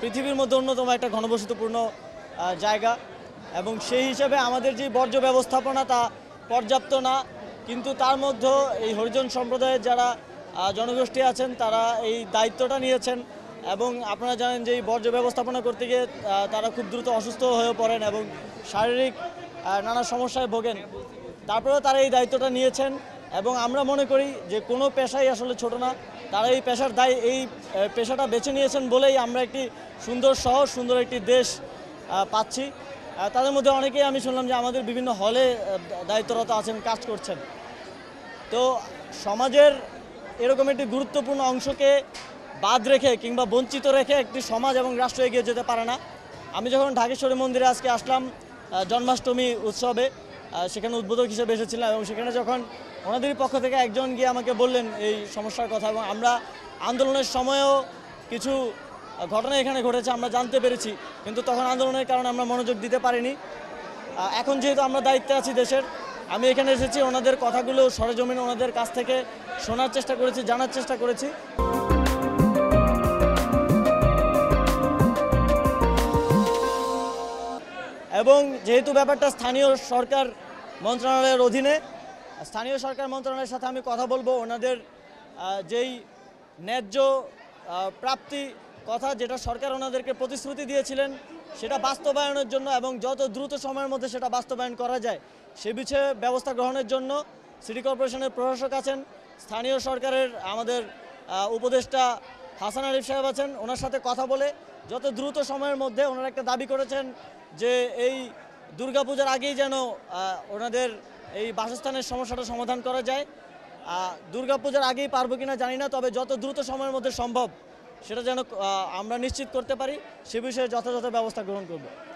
পৃথিবীর মধ্যে অন্যতম একটা ঘনবসতিপূর্ণ জায়গা এবং সেই হিসাবে আমাদের যে বর্জ্য ব্যবস্থাপনা তা পর্যাপ্ত না কিন্তু তার মধ্যে এই হরিজন সম্প্রদায়ের যারা জনগোষ্ঠী আছেন তারা এই দায়িত্বটা নিয়েছেন এবং আপনারা জানেন যে এই বর্জ্য ব্যবস্থাপনা করতে গিয়ে তারা খুব দ্রুত অসুস্থ হয়ে পড়েন এবং শারীরিক নানা সমস্যায় ভোগেন তারপরেও তারা এই দায়িত্বটা নিয়েছেন এবং আমরা মনে করি যে কোনো পেশাই আসলে ছোট না তারা এই পেশার দায় এই পেশাটা বেছে নিয়েছেন বলেই আমরা একটি সুন্দর শহর সুন্দর একটি দেশ পাচ্ছি তাদের মধ্যে অনেকেই আমি শুনলাম যে আমাদের বিভিন্ন হলে দায়িত্বরত আছেন কাজ করছেন তো সমাজের এরকম একটি গুরুত্বপূর্ণ অংশকে বাদ রেখে কিংবা বঞ্চিত রেখে একটি সমাজ এবং রাষ্ট্র এগিয়ে যেতে পারে না আমি যখন ঢাকেশ্বরী মন্দিরে আজকে আসলাম জন্মাষ্টমী উৎসবে সেখানে উদ্বোধক হিসেবে এসেছিলাম এবং সেখানে যখন ওনাদের পক্ষ থেকে একজন গিয়ে আমাকে বললেন এই সমস্যার কথা এবং আমরা আন্দোলনের সময়েও কিছু ঘটনা এখানে ঘটেছে আমরা জানতে পেরেছি কিন্তু তখন আন্দোলনের কারণে আমরা মনোযোগ দিতে পারিনি এখন যেহেতু আমরা দায়িত্বে আছি দেশের আমি এখানে এসেছি ওনাদের কথাগুলো সরেজমিনে ওনাদের কাছ থেকে শোনার চেষ্টা করেছি জানার চেষ্টা করেছি এবং যেহেতু ব্যাপারটা স্থানীয় সরকার মন্ত্রণালয়ের অধীনে স্থানীয় সরকার মন্ত্রণালয়ের সাথে আমি কথা বলবো ওনাদের যেই ন্যায্য প্রাপ্তি কথা যেটা সরকার ওনাদেরকে প্রতিশ্রুতি দিয়েছিলেন সেটা বাস্তবায়নের জন্য এবং যত দ্রুত সময়ের মধ্যে সেটা বাস্তবায়ন করা যায় সে বিষয়ে ব্যবস্থা গ্রহণের জন্য সিটি কর্পোরেশনের প্রশাসক আছেন স্থানীয় সরকারের আমাদের উপদেষ্টা হাসান আরিফ সাহেব আছেন ওনার সাথে কথা বলে যত দ্রুত সময়ের মধ্যে ওনারা একটা দাবি করেছেন যে এই দুর্গাপূজার আগেই যেন ওনাদের এই বাসস্থানের সমস্যাটা সমাধান করা যায় দুর্গাপূজার আগেই পারবো কিনা জানি না তবে যত দ্রুত সময়ের মধ্যে সম্ভব সেটা যেন আমরা নিশ্চিত করতে পারি সে বিষয়ে যথাযথ ব্যবস্থা গ্রহণ করব